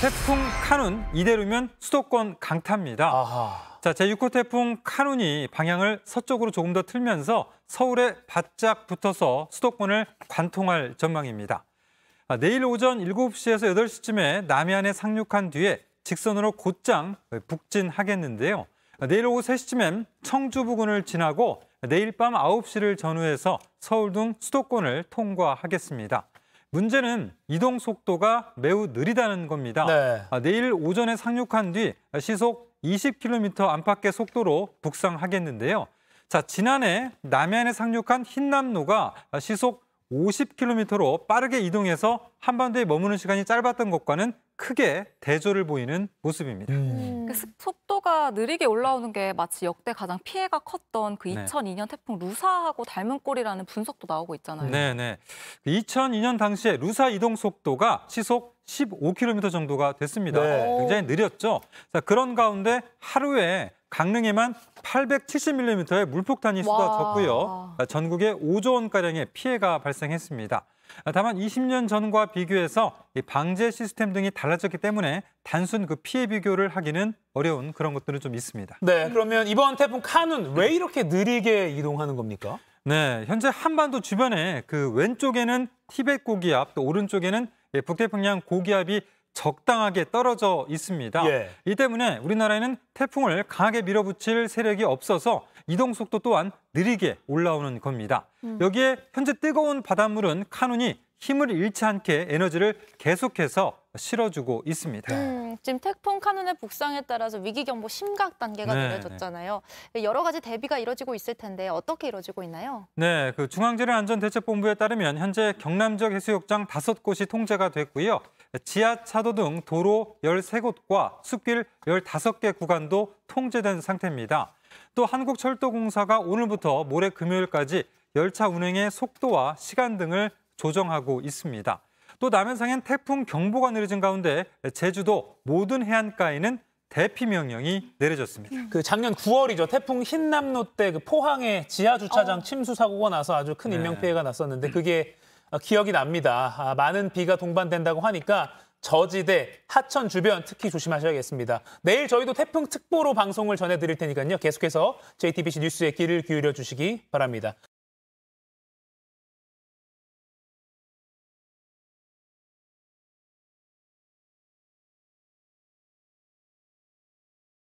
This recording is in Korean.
태풍 카눈 이대로면 수도권 강타입니다. 아하. 자, 제6호 태풍 카눈이 방향을 서쪽으로 조금 더 틀면서 서울에 바짝 붙어서 수도권을 관통할 전망입니다. 아, 내일 오전 7시에서 8시쯤에 남해안에 상륙한 뒤에 직선으로 곧장 북진하겠는데요. 아, 내일 오후 3시쯤엔 청주 부근을 지나고 내일 밤 9시를 전후해서 서울 등 수도권을 통과하겠습니다. 문제는 이동 속도가 매우 느리다는 겁니다. 네. 아, 내일 오전에 상륙한 뒤 시속 20km 안팎의 속도로 북상하겠는데요. 자, 지난해 남해안에 상륙한 흰남노가 시속 50km로 빠르게 이동해서 한반도에 머무는 시간이 짧았던 것과는 크게 대조를 보이는 모습입니다. 음. 그 속, 속도가 느리게 올라오는 게 마치 역대 가장 피해가 컸던 그 2002년 태풍 루사하고 닮은 꼴이라는 분석도 나오고 있잖아요. 네, 네. 2002년 그 당시에 루사 이동 속도가 시속 15km 정도가 됐습니다. 네. 굉장히 느렸죠. 자, 그런 가운데 하루에 강릉에만 870mm의 물폭탄이 쏟아졌고요. 아, 전국에 5조 원가량의 피해가 발생했습니다. 아, 다만 20년 전과 비교해서 방제 시스템 등이 달라졌기 때문에 단순 그 피해 비교를 하기는 어려운 그런 것들은 좀 있습니다. 네, 그러면 이번 태풍 카눈 왜 이렇게 느리게 이동하는 겁니까? 네, 현재 한반도 주변에 그 왼쪽에는 티벳 고기압, 또 오른쪽에는 북태평양 고기압이 적당하게 떨어져 있습니다. 예. 이 때문에 우리나라에는 태풍을 강하게 밀어붙일 세력이 없어서 이동 속도 또한 느리게 올라오는 겁니다. 음. 여기에 현재 뜨거운 바닷물은 카눈이 힘을 잃지 않게 에너지를 계속해서 실어주고 있습니다. 음, 지금 태풍 카눈의 북상에 따라서 위기경보 심각 단계가 네. 내려졌잖아요. 네. 여러 가지 대비가 이뤄지고 있을 텐데 어떻게 이뤄지고 있나요? 네, 그 중앙재난안전대책본부에 따르면 현재 경남 지역 해수욕장 다 곳이 통제가 됐고요. 지하차도 등 도로 열 세 곳과 숲길 열다개 구간도 통제된 상태입니다. 또 한국철도공사가 오늘부터 모레 금요일까지 열차 운행의 속도와 시간 등을 조정하고 있습니다. 또 남해상엔 태풍 경보가 내려진 가운데 제주도 모든 해안가에는 대피 명령이 내려졌습니다. 음. 그 작년 9월이죠. 태풍 흰남노 때그 포항의 지하 주차장 어. 침수 사고가 나서 아주 큰 네. 인명 피해가 났었는데 음. 그게 기억이 납니다. 아, 많은 비가 동반된다고 하니까 저지대, 하천 주변 특히 조심하셔야겠습니다. 내일 저희도 태풍 특보로 방송을 전해드릴 테니까요. 계속해서 JTBC 뉴스에 귀를 기울여 주시기 바랍니다.